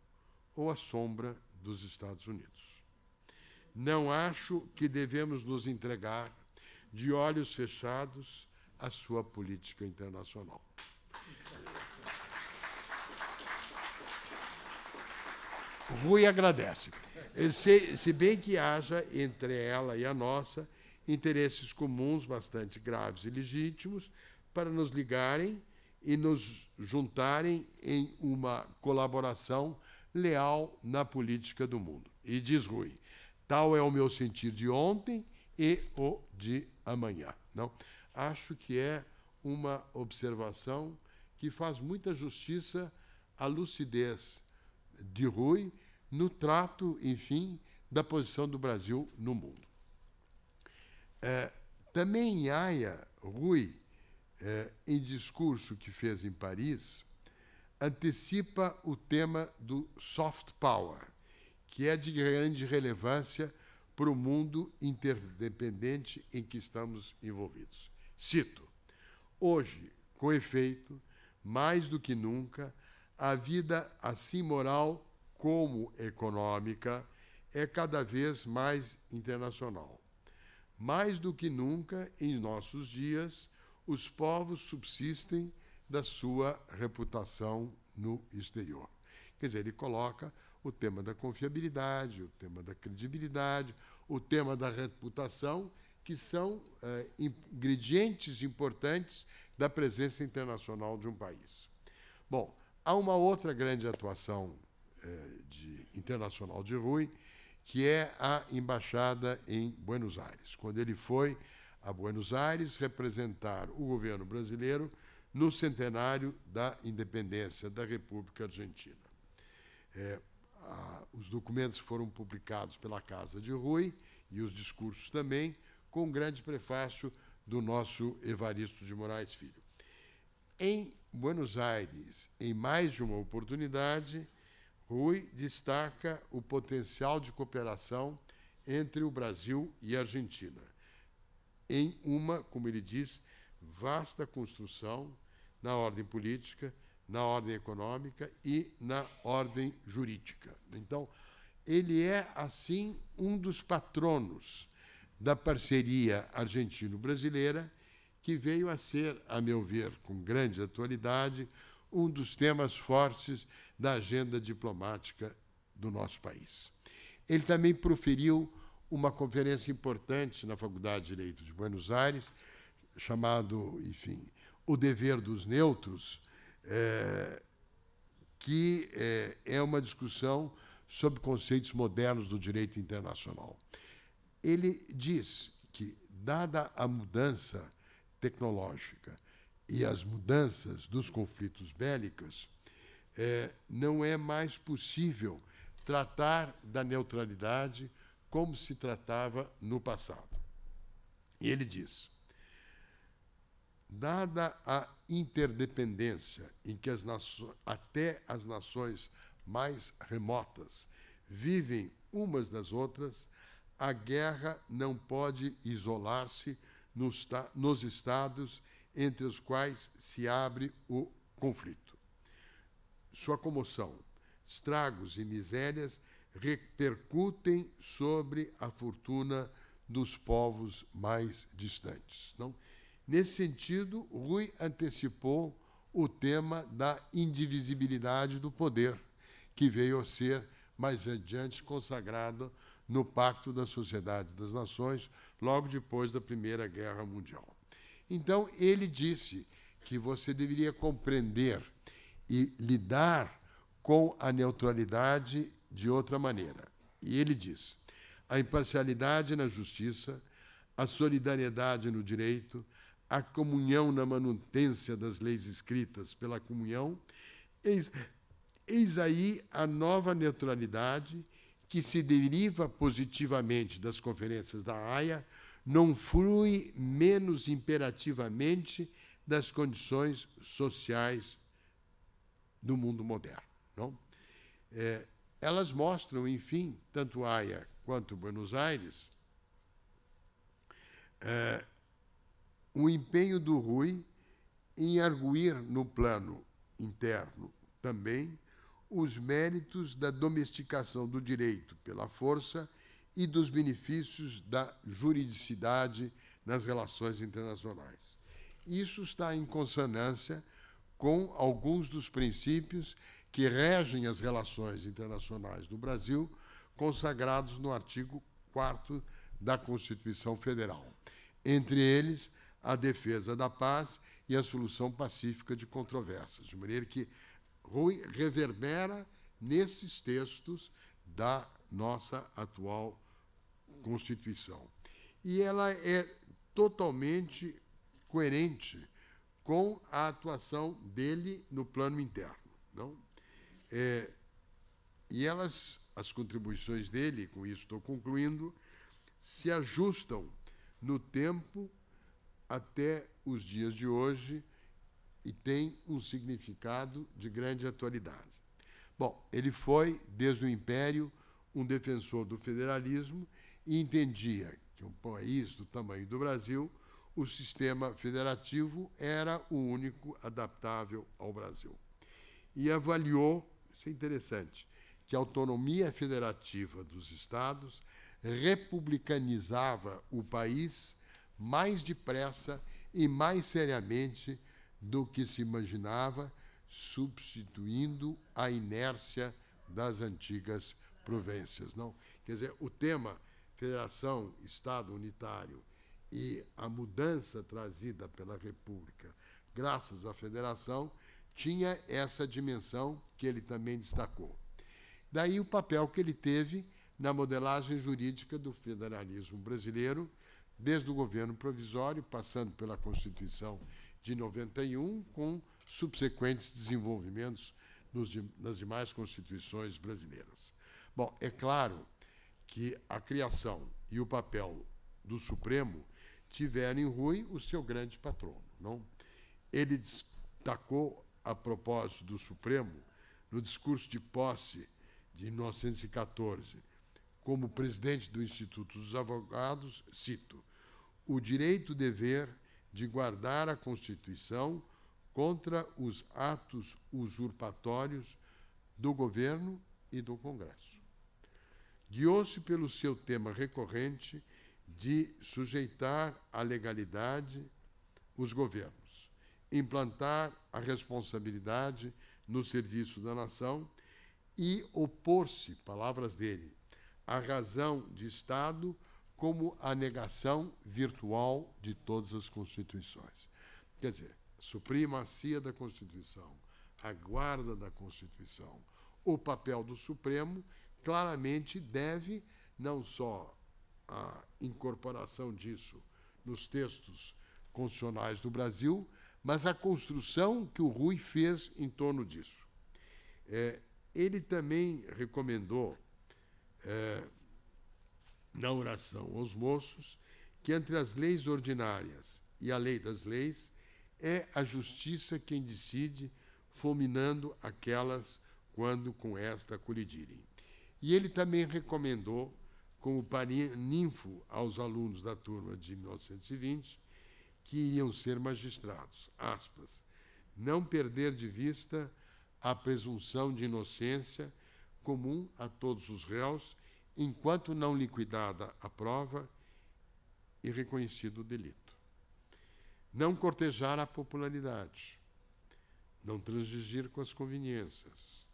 ou a sombra dos Estados Unidos. Não acho que devemos nos entregar de olhos fechados à sua política internacional. Rui agradece. Se, se bem que haja entre ela e a nossa interesses comuns bastante graves e legítimos para nos ligarem e nos juntarem em uma colaboração leal na política do mundo. E diz Rui, tal é o meu sentir de ontem e o de amanhã. Não, acho que é uma observação que faz muita justiça à lucidez de Rui no trato, enfim, da posição do Brasil no mundo. É, também em Haia, Rui, é, em discurso que fez em Paris, antecipa o tema do soft power, que é de grande relevância para o mundo interdependente em que estamos envolvidos. Cito: Hoje, com efeito, mais do que nunca, a vida, assim moral como econômica, é cada vez mais internacional. Mais do que nunca, em nossos dias, os povos subsistem da sua reputação no exterior. Quer dizer, ele coloca o tema da confiabilidade, o tema da credibilidade, o tema da reputação, que são eh, ingredientes importantes da presença internacional de um país. Bom, Há uma outra grande atuação eh, de, internacional de Rui, que é a embaixada em Buenos Aires, quando ele foi a Buenos Aires representar o governo brasileiro no centenário da independência da República Argentina. É, a, os documentos foram publicados pela Casa de Rui e os discursos também, com um grande prefácio do nosso Evaristo de Moraes Filho. Em Buenos Aires, em mais de uma oportunidade, Rui destaca o potencial de cooperação entre o Brasil e a Argentina, em uma, como ele diz, vasta construção na ordem política, na ordem econômica e na ordem jurídica. Então, ele é, assim, um dos patronos da parceria argentino-brasileira que veio a ser, a meu ver, com grande atualidade, um dos temas fortes da agenda diplomática do nosso país. Ele também proferiu uma conferência importante na Faculdade de Direito de Buenos Aires, chamado, enfim, O Dever dos Neutros, é, que é, é uma discussão sobre conceitos modernos do direito internacional. Ele diz que, dada a mudança tecnológica e as mudanças dos conflitos bélicos, é, não é mais possível tratar da neutralidade como se tratava no passado. E ele diz: dada a interdependência em que as até as nações mais remotas vivem umas das outras, a guerra não pode isolar-se nos, nos estados entre os quais se abre o conflito. Sua comoção, estragos e misérias repercutem sobre a fortuna dos povos mais distantes. Não? Nesse sentido, Rui antecipou o tema da indivisibilidade do poder, que veio a ser mais adiante consagrado no Pacto da Sociedade das Nações, logo depois da Primeira Guerra Mundial. Então, ele disse que você deveria compreender e lidar com a neutralidade de outra maneira. E ele diz: a imparcialidade na justiça, a solidariedade no direito, a comunhão na manutência das leis escritas pela comunhão, eis, eis aí a nova neutralidade que se deriva positivamente das conferências da AIA não flui menos imperativamente das condições sociais do mundo moderno. Não? É, elas mostram, enfim, tanto Haya quanto Buenos Aires, é, o empenho do Rui em arguir no plano interno também os méritos da domesticação do direito pela força e dos benefícios da juridicidade nas relações internacionais. Isso está em consonância com alguns dos princípios que regem as relações internacionais do Brasil, consagrados no artigo 4 da Constituição Federal. Entre eles, a defesa da paz e a solução pacífica de controvérsias. De maneira que Rui reverbera nesses textos da nossa atual Constituição. E ela é totalmente coerente com a atuação dele no plano interno. Não? É, e elas, as contribuições dele, com isso estou concluindo, se ajustam no tempo até os dias de hoje, e tem um significado de grande atualidade. Bom, ele foi, desde o Império, um defensor do federalismo e entendia que um país do tamanho do Brasil, o sistema federativo era o único adaptável ao Brasil. E avaliou, isso é interessante, que a autonomia federativa dos estados republicanizava o país mais depressa e mais seriamente do que se imaginava, substituindo a inércia das antigas províncias. Não, quer dizer, o tema federação, Estado unitário e a mudança trazida pela República, graças à federação, tinha essa dimensão que ele também destacou. Daí o papel que ele teve na modelagem jurídica do federalismo brasileiro, desde o governo provisório, passando pela Constituição de 91, com subsequentes desenvolvimentos nos, nas demais constituições brasileiras. Bom, é claro que a criação e o papel do Supremo tiveram em Rui o seu grande patrono. Não? Ele destacou, a propósito do Supremo, no discurso de posse de 1914, como presidente do Instituto dos Advogados, cito: o direito-dever de guardar a Constituição contra os atos usurpatórios do governo e do Congresso. Guiou-se pelo seu tema recorrente de sujeitar à legalidade os governos, implantar a responsabilidade no serviço da nação e opor-se, palavras dele, à razão de Estado como a negação virtual de todas as constituições. Quer dizer, supremacia da Constituição, a guarda da Constituição, o papel do Supremo claramente deve não só a incorporação disso nos textos constitucionais do Brasil, mas a construção que o Rui fez em torno disso. É, ele também recomendou é, na oração aos moços que entre as leis ordinárias e a lei das leis é a justiça quem decide, fulminando aquelas quando com esta colidirem. E ele também recomendou, como ninfo aos alunos da turma de 1920, que iriam ser magistrados, aspas, não perder de vista a presunção de inocência comum a todos os réus enquanto não liquidada a prova e reconhecido o delito. Não cortejar a popularidade. Não transigir com as conveniências.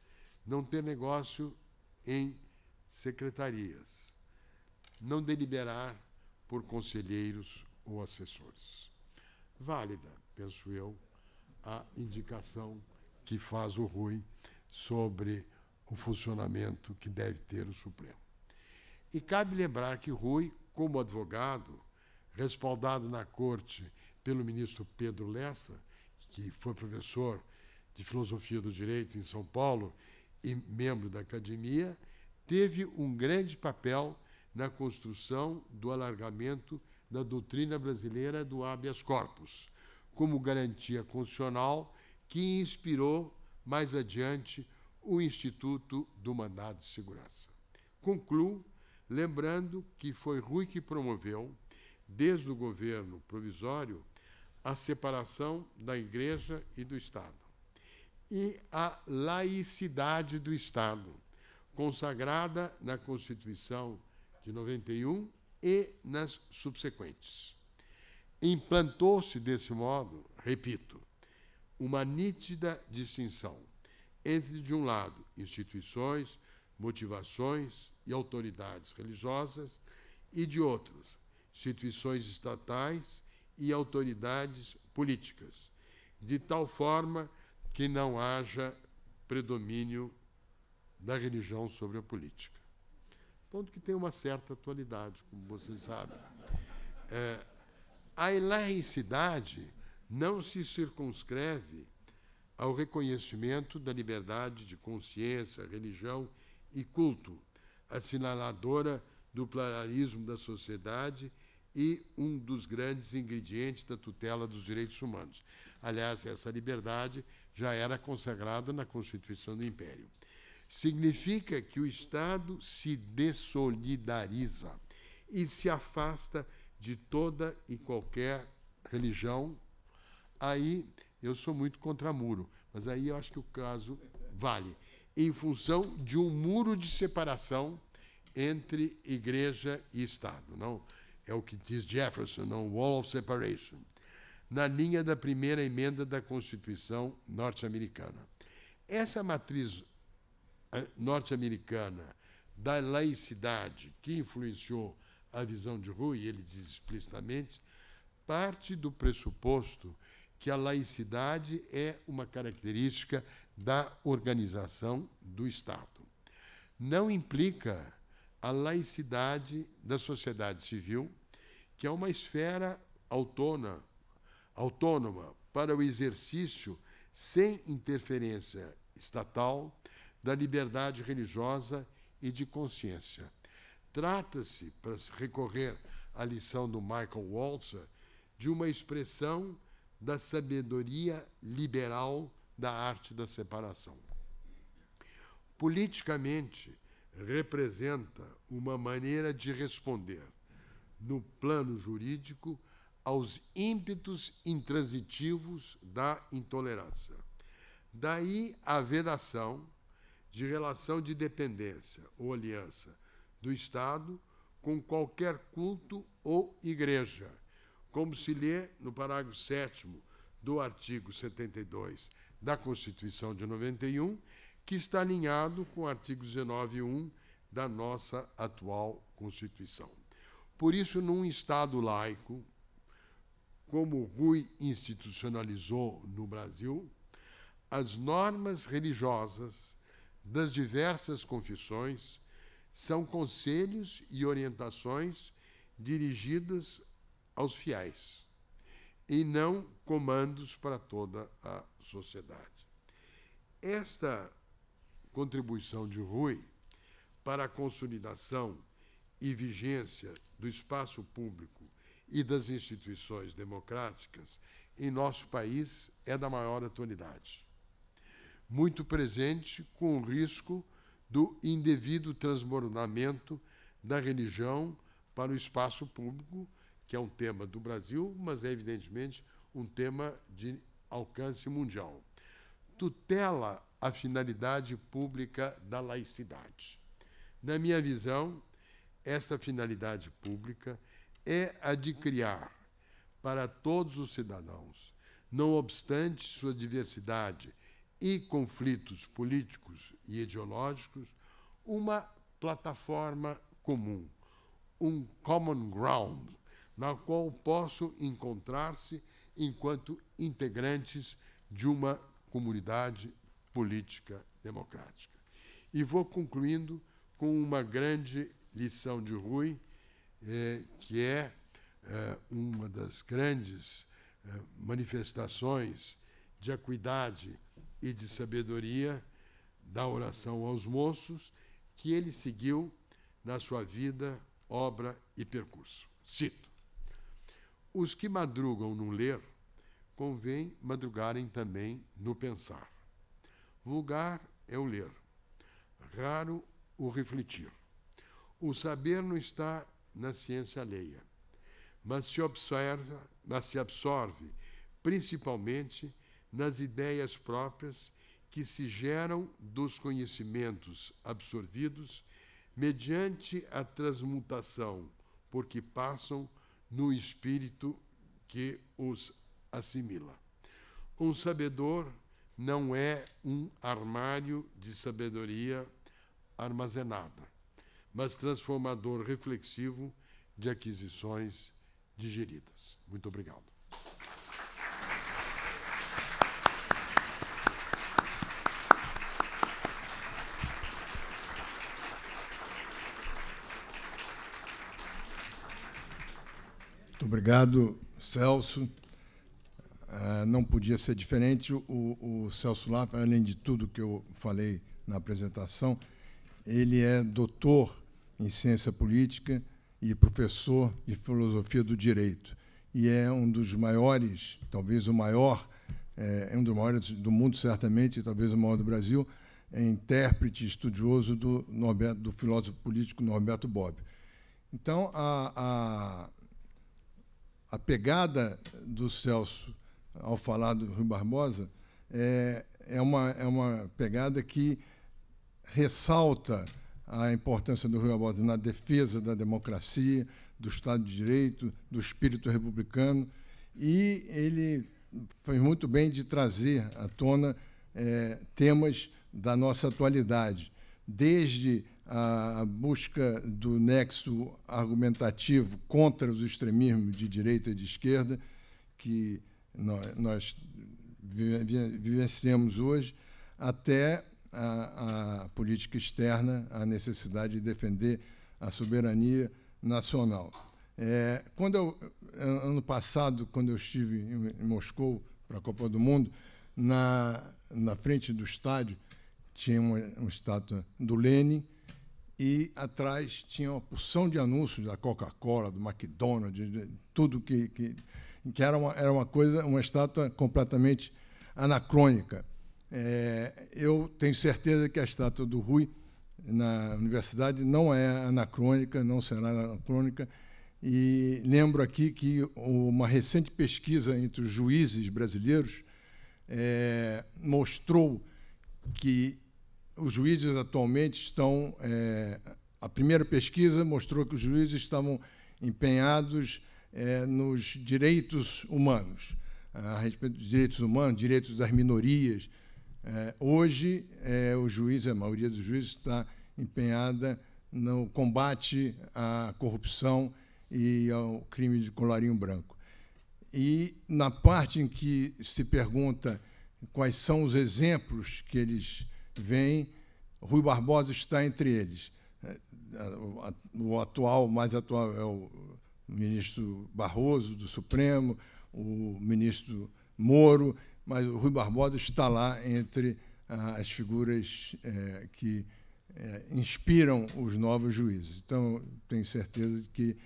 Não ter negócio em secretarias. Não deliberar por conselheiros ou assessores. Válida, penso eu, a indicação que faz o Rui sobre o funcionamento que deve ter o Supremo. E cabe lembrar que Rui, como advogado, respaldado na corte pelo ministro Pedro Lessa, que foi professor de filosofia do direito em São Paulo e membro da academia, teve um grande papel na construção do alargamento da doutrina brasileira do habeas corpus, como garantia constitucional que inspirou mais adiante o Instituto do Mandado de Segurança. Concluo Lembrando que foi Rui que promoveu, desde o governo provisório, a separação da Igreja e do Estado e a laicidade do Estado, consagrada na Constituição de 91 e nas subsequentes. Implantou-se desse modo, repito, uma nítida distinção entre, de um lado, instituições motivações e autoridades religiosas e de outros, instituições estatais e autoridades políticas, de tal forma que não haja predomínio da religião sobre a política. Ponto que tem uma certa atualidade, como vocês sabem. É, a laicidade não se circunscreve ao reconhecimento da liberdade de consciência, religião e culto, assinaladora do pluralismo da sociedade e um dos grandes ingredientes da tutela dos direitos humanos. Aliás, essa liberdade já era consagrada na Constituição do Império. Significa que o Estado se dessolidariza e se afasta de toda e qualquer religião. Aí eu sou muito contra muro, mas aí eu acho que o caso vale em função de um muro de separação entre igreja e Estado. Não é o que diz Jefferson, não wall of separation, na linha da primeira emenda da Constituição norte-americana. Essa matriz eh, norte-americana da laicidade que influenciou a visão de Rui, ele diz explicitamente, parte do pressuposto que a laicidade é uma característica da organização do Estado. Não implica a laicidade da sociedade civil, que é uma esfera autônoma, autônoma para o exercício sem interferência estatal da liberdade religiosa e de consciência. Trata-se, para recorrer à lição do Michael Walzer, de uma expressão da sabedoria liberal da arte da separação. Politicamente, representa uma maneira de responder, no plano jurídico, aos ímpetos intransitivos da intolerância. Daí a vedação de relação de dependência ou aliança do Estado com qualquer culto ou igreja, como se lê no parágrafo 7 do artigo 72 da Constituição de 91, que está alinhado com o artigo 19.1 da nossa atual Constituição. Por isso, num Estado laico, como Rui institucionalizou no Brasil, as normas religiosas das diversas confissões são conselhos e orientações dirigidas aos fiéis, e não comandos para toda a sociedade. Esta contribuição de Rui para a consolidação e vigência do espaço público e das instituições democráticas em nosso país é da maior atualidade. Muito presente com o risco do indevido transbordamento da religião para o espaço público, que é um tema do Brasil, mas é evidentemente um tema de alcance mundial. Tutela a finalidade pública da laicidade. Na minha visão, esta finalidade pública é a de criar para todos os cidadãos, não obstante sua diversidade e conflitos políticos e ideológicos, uma plataforma comum, um common ground, na qual possam encontrar-se enquanto integrantes de uma comunidade política democrática. E vou concluindo com uma grande lição de Rui, eh, que é eh, uma das grandes eh, manifestações de acuidade e de sabedoria da oração aos moços que ele seguiu na sua vida, obra e percurso. Cito. Os que madrugam no ler, convém madrugarem também no pensar. Vulgar é o ler, raro o refletir. O saber não está na ciência alheia, mas se observa, mas se absorve principalmente nas ideias próprias que se geram dos conhecimentos absorvidos mediante a transmutação por que passam no espírito que os assimila. Um sabedor não é um armário de sabedoria armazenada, mas transformador reflexivo de aquisições digeridas. Muito obrigado. Obrigado, Celso. É, não podia ser diferente. O, o Celso Lapa, além de tudo que eu falei na apresentação, ele é doutor em ciência política e professor de filosofia do direito. E é um dos maiores, talvez o maior, é, é um dos maiores do mundo, certamente, e talvez o maior do Brasil, é intérprete estudioso do, Norberto, do filósofo político Norberto Bobbio. Então, a, a pegada do Celso ao falar do Rui Barbosa é, é, uma, é uma pegada que ressalta a importância do Rui Barbosa na defesa da democracia, do Estado de Direito, do espírito republicano, e ele fez muito bem de trazer à tona é, temas da nossa atualidade, desde a busca do nexo argumentativo contra os extremismos de direita e de esquerda que nós vivenciamos hoje, até a, a política externa, a necessidade de defender a soberania nacional. É, quando eu, ano passado, quando eu estive em Moscou para a Copa do Mundo, na, na frente do estádio tinha uma, uma estátua do Lenin, e atrás tinha uma porção de anúncios da Coca-Cola, do McDonald's, de tudo que, que, que, era, uma, era uma coisa, uma estátua completamente anacrônica. É, eu tenho certeza que a estátua do Rui na universidade não é anacrônica, não será anacrônica. E lembro aqui que uma recente pesquisa entre os juízes brasileiros é, mostrou que os juízes atualmente estão. É, a primeira pesquisa mostrou que os juízes estavam empenhados é, nos direitos humanos, a respeito dos direitos humanos, direitos das minorias. É, hoje, é, o juiz, a maioria dos juízes está empenhada no combate à corrupção e ao crime de colarinho branco. E na parte em que se pergunta quais são os exemplos que eles vem, Rui Barbosa está entre eles. É, é, o atual, mais atual, é o ministro Barroso do Supremo, o ministro Moro, mas o Rui Barbosa está lá entre ah, as figuras é, que inspiram os novos juízes. Então, tenho certeza de que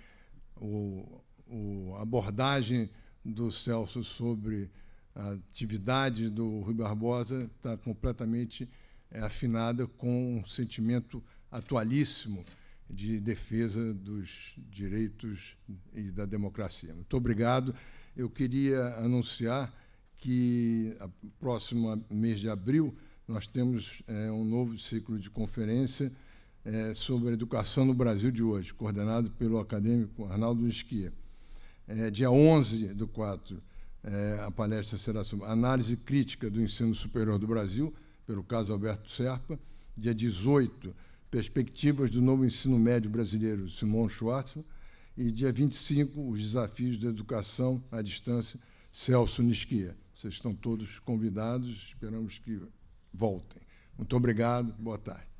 o, o, a abordagem do Celso sobre a atividade do Rui Barbosa está completamente é afinada com um sentimento atualíssimo de defesa dos direitos e da democracia. Muito obrigado. Eu queria anunciar que no próximo mês de abril nós temos é, um novo ciclo de conferência é, sobre a educação no Brasil de hoje, coordenado pelo acadêmico Arnaldo Esquia. É, dia 11 do 4, é, a palestra será sobre análise crítica do ensino superior do Brasil, pelo caso Alberto Serpa, dia 18, Perspectivas do Novo Ensino Médio Brasileiro, Simon Schwartzman, e dia 25, Os Desafios da Educação à Distância, Celso Nisquia. Vocês estão todos convidados, esperamos que voltem. Muito obrigado, boa tarde.